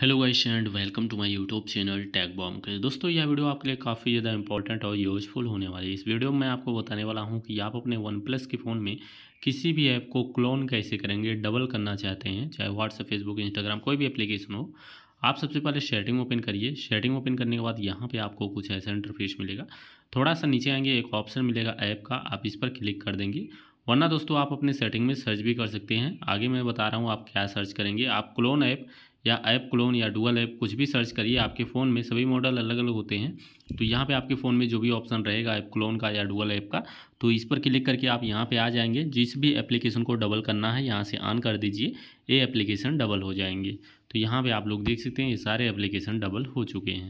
hello guys and welcome to my YouTube channel टैग बॉम के दोस्तों यह वीडियो आपके लिए काफ़ी ज़्यादा इंपॉर्टेंट और यूज़फुल होने वाली है इस वीडियो में मैं आपको बताने वाला हूं कि आप अपने वन प्लस के फ़ोन में किसी भी ऐप को क्लोन कैसे करेंगे डबल करना चाहते हैं चाहे व्हाट्सअप फेसबुक इंस्टाग्राम कोई भी अप्लीकेशन हो आप सबसे पहले शेटिंग ओपन करिए शेटिंग ओपन करने के बाद यहाँ पर आपको कुछ ऐसा इंटरफेस मिलेगा थोड़ा सा नीचे आएंगे एक ऑप्शन मिलेगा ऐप का आप इस पर क्लिक कर देंगे वरना दोस्तों आप अपने सेटिंग में सर्च भी कर सकते हैं आगे मैं बता रहा हूँ आप क्या सर्च करेंगे आप क्लोन ऐप या ऐप क्लोन या डुअल ऐप कुछ भी सर्च करिए आपके फ़ोन में सभी मॉडल अलग अलग होते हैं तो यहाँ पे आपके फ़ोन में जो भी ऑप्शन रहेगा ऐप क्लोन का या डुअल ऐप का तो इस पर क्लिक करके आप यहाँ पे आ जाएंगे जिस भी एप्लीकेशन को डबल करना है यहाँ से ऑन कर दीजिए ये एप्लीकेशन डबल हो जाएंगे तो यहाँ पर आप लोग देख सकते हैं ये सारे एप्लीकेशन डबल हो चुके हैं